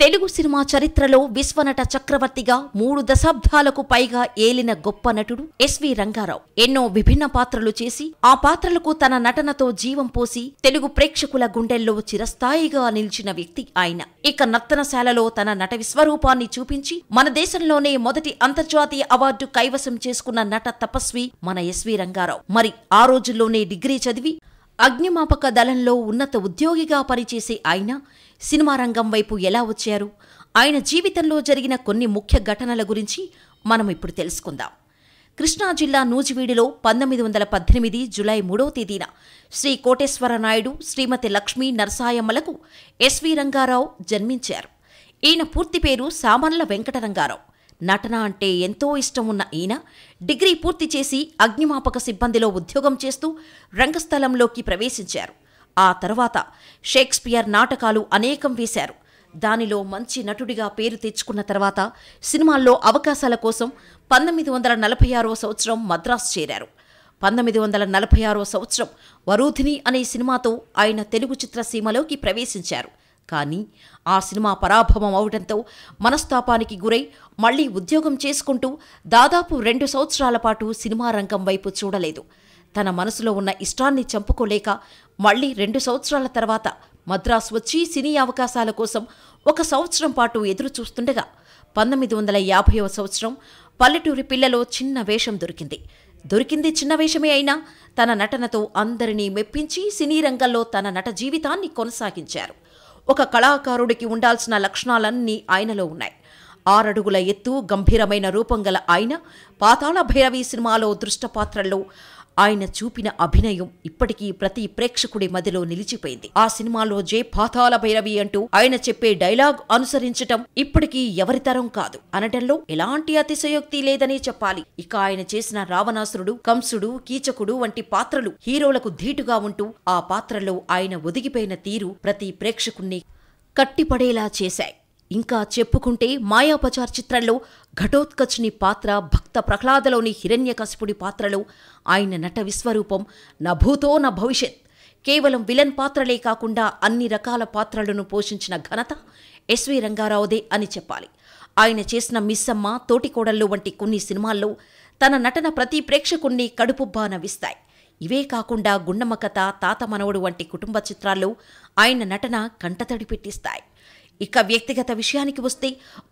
Telugu cinema చరిత్రలో విశ్వనట చక్రవర్తిగా మూడు దశాబ్దాలకు పైగా ఏలిన గొప్ప నటుడు ఎస్వి రంగారావు ఎన్నో విభిన్న పాత్రలు చేసి ఆ పాత్రలకు తన నటనతో జీవం పోసి తెలుగు ప్రేక్షకుల గుండెల్లో చిరస్థాయిగా నిలిచిన వ్యక్తి ఆయన ఇక నర్తనశాలలో తన నట విశ్వరూపాన్ని చూపించి మన దేశంలోనే మొదటి అంతర్జాతీయ అవార్డు కైవసం చేసుకున్న నట తపస్వి మన ఎస్వి రంగారావు మరి ఆ రోజుల్లోనే డిగ్రీ చదివి అగ్నిమాపక దళంలో ఉన్నత ఉద్యోగిగా పనిచేసే ఆయన సినిమా రంగం వైపు ఎలా వచ్చారు ఆయన జీవితంలో జరిగిన కొన్ని ముఖ్య ఘటనల గురించి మనం ఇప్పుడు తెలుసుకుందాం కృష్ణా జిల్లా నూజివీడిలో పంతొమ్మిది వందల పద్దెనిమిది జులై మూడవ తేదీన శ్రీ కోటేశ్వర నాయుడు శ్రీమతి లక్ష్మీ నరసాయమ్మలకు ఎస్వి రంగారావు జన్మించారు ఈయన పూర్తి పేరు సామన్ల వెంకటరంగారావు నటన అంటే ఎంతో ఇష్టం ఉన్న ఈయన డిగ్రీ పూర్తి చేసి అగ్నిమాపక సిబ్బందిలో ఉద్యోగం చేస్తూ రంగస్థలంలోకి ప్రవేశించారు ఆ తర్వాత షేక్స్పియర్ నాటకాలు అనేకం వేశారు దానిలో మంచి నటుడిగా పేరు తెచ్చుకున్న తర్వాత సినిమాల్లో అవకాశాల కోసం పంతొమ్మిది వందల నలభై ఆరో సంవత్సరం మద్రాస్ చేరారు పంతొమ్మిది వందల నలభై ఆరో సంవత్సరం వరూధిని అనే సినిమాతో ఆయన తెలుగు చిత్రసీమలోకి ప్రవేశించారు కానీ ఆ సినిమా పరాభవం అవడంతో మనస్తాపానికి గురై మళ్లీ ఉద్యోగం చేసుకుంటూ దాదాపు రెండు సంవత్సరాల పాటు సినిమా రంగం వైపు చూడలేదు తన మనసులో ఉన్న ఇష్టాన్ని చంపుకోలేక మళ్లీ రెండు సంవత్సరాల తర్వాత మద్రాస్ వచ్చి సినీ అవకాశాల కోసం ఒక సంవత్సరం పాటు ఎదురు చూస్తుండగా పంతొమ్మిది వందల యాభైవ సంవత్సరం పల్లెటూరి పిల్లలో చిన్న వేషం దొరికింది దొరికింది చిన్న వేషమే అయినా తన నటనతో అందరినీ మెప్పించి సినీ రంగంలో తన నట జీవితాన్ని కొనసాగించారు ఒక కళాకారుడికి ఉండాల్సిన లక్షణాలన్నీ ఆయనలో ఉన్నాయి ఆరడుగుల ఎత్తు గంభీరమైన రూపం గల ఆయన పాతాళ భైరవి సినిమాలో దృష్టపాత్రల్లో ఆయన చూపిన అభినయం ఇప్పటికీ ప్రతి ప్రేక్షకుడి మదిలో నిలిచిపోయింది ఆ సినిమాలో జే పాతాల భైరవి అంటూ ఆయన చెప్పే డైలాగ్ అనుసరించటం ఇప్పటికీ ఎవరి తరం కాదు అనటంలో ఎలాంటి అతిశయోక్తి లేదనే చెప్పాలి ఇక ఆయన చేసిన రావణాసురుడు కంసుడు కీచకుడు వంటి పాత్రలు హీరోలకు ధీటుగా ఉంటూ ఆ పాత్రలో ఆయన ఒదిగిపోయిన తీరు ప్రతి ప్రేక్షకుణ్ణి కట్టిపడేలా చేశాయి ఇంకా చెప్పుకుంటే మాయాపచార్ చిత్రంలో ఘటోత్కచ్ని పాత్ర భక్త ప్రహ్లాదలోని హిరణ్యకశిపుడి పాత్రలో ఆయన నట విశ్వరూపం నా భూతో నా భవిష్యత్ కేవలం విలన్ పాత్రలే కాకుండా అన్ని రకాల పాత్రలను పోషించిన ఘనత ఎస్వి రంగారావుదే అని చెప్పాలి ఆయన చేసిన మిస్సమ్మ తోటికోడళ్ళు వంటి కొన్ని సినిమాల్లో తన నటన ప్రతి ప్రేక్షకుణ్ణి కడుపుబ్బా నవ్విస్తాయి ఇవే కాకుండా గుండమ్మ తాతమనవుడు తాత మనవడు వంటి కుటుంబ చిత్రాల్లో ఆయన నటన కంటతడి పెట్టిస్తాయి ఇక వ్యక్తిగత విషయానికి వస్తే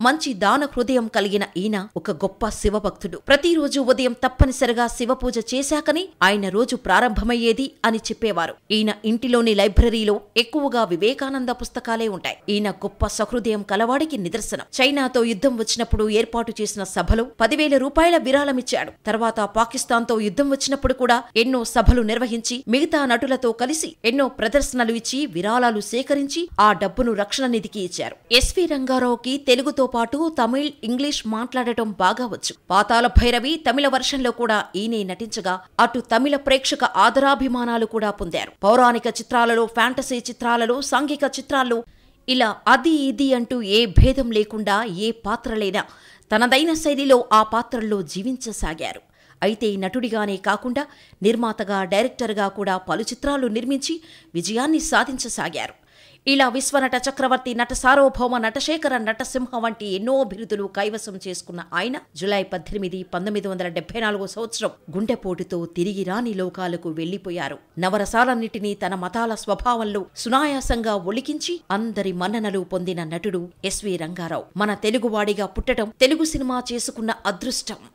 మంచి దాన హృదయం కలిగిన ఈయన ఒక గొప్ప శివభక్తుడు ప్రతిరోజు ఉదయం తప్పనిసరిగా శివపూజ చేశాకని ఆయన రోజు ప్రారంభమయ్యేది అని చెప్పేవారు ఈయన ఇంటిలోని లైబ్రరీలో ఎక్కువగా వివేకానంద పుస్తకాలే ఉంటాయి ఈయన గొప్ప సహృదయం కలవాడికి నిదర్శనం చైనాతో యుద్ధం వచ్చినప్పుడు ఏర్పాటు చేసిన సభలో పదివేల రూపాయల విరాళమిచ్చాడు తర్వాత పాకిస్తాన్తో యుద్ధం వచ్చినప్పుడు కూడా ఎన్నో సభలు నిర్వహించి మిగతా నటులతో కలిసి ఎన్నో ప్రదర్శనలు ఇచ్చి విరాళాలు సేకరించి ఆ డబ్బును రక్షణ నిధికి ఇచ్చారు ఎస్ ఎస్వి రంగారావుకి తెలుగుతో పాటు తమిళ్ ఇంగ్లీష్ మాట్లాడటం బాగా వచ్చు పాతాల భైరవి తమిళ వర్షన్లో కూడా ఈయనే నటించగా అటు తమిళ ప్రేక్షక ఆదరాభిమానాలు కూడా పొందారు పౌరాణిక చిత్రాలలో ఫ్యాంటసీ చిత్రాలలో సాంఘిక చిత్రాల్లో ఇలా అది ఇది అంటూ ఏ భేదం లేకుండా ఏ పాత్రలైనా తనదైన శైలిలో ఆ పాత్రల్లో జీవించసాగారు అయితే నటుడిగానే కాకుండా నిర్మాతగా డైరెక్టర్గా కూడా పలు చిత్రాలు నిర్మించి విజయాన్ని సాధించసాగారు ఇలా విశ్వనట చక్రవర్తి నట సార్వభౌమ నటశేఖర నటసింహ వంటి ఎన్నో బిరుదులు కైవసం చేసుకున్న ఆయన జులై పద్దెనిమిది పంతొమ్మిది వందల డెబ్బై నాలుగో సంవత్సరం గుండెపోటుతో తిరిగి రాని లోకాలకు వెళ్లిపోయారు నవరసాలన్నిటినీ తన మతాల స్వభావంలో సునాయాసంగా ఒలికించి అందరి మన్ననలు పొందిన నటుడు ఎస్వి రంగారావు మన తెలుగువాడిగా పుట్టడం తెలుగు సినిమా చేసుకున్న అదృష్టం